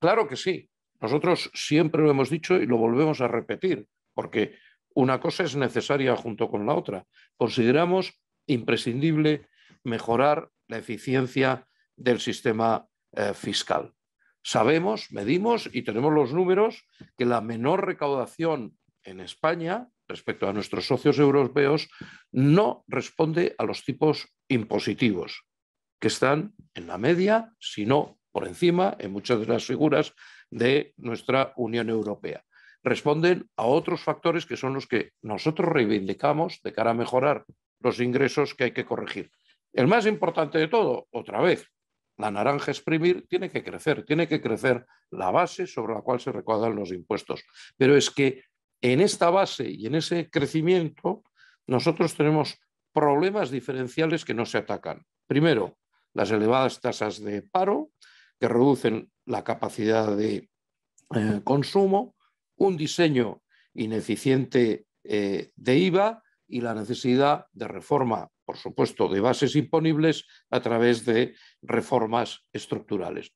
Claro que sí. Nosotros siempre lo hemos dicho y lo volvemos a repetir, porque una cosa es necesaria junto con la otra. Consideramos imprescindible mejorar la eficiencia del sistema eh, fiscal. Sabemos, medimos y tenemos los números que la menor recaudación en España respecto a nuestros socios europeos no responde a los tipos impositivos, que están en la media, sino por encima en muchas de las figuras de nuestra Unión Europea. Responden a otros factores que son los que nosotros reivindicamos de cara a mejorar los ingresos que hay que corregir. El más importante de todo, otra vez, la naranja exprimir tiene que crecer, tiene que crecer la base sobre la cual se recaudan los impuestos. Pero es que en esta base y en ese crecimiento nosotros tenemos problemas diferenciales que no se atacan. Primero, las elevadas tasas de paro, que reducen la capacidad de eh, consumo, un diseño ineficiente eh, de IVA y la necesidad de reforma, por supuesto, de bases imponibles a través de reformas estructurales.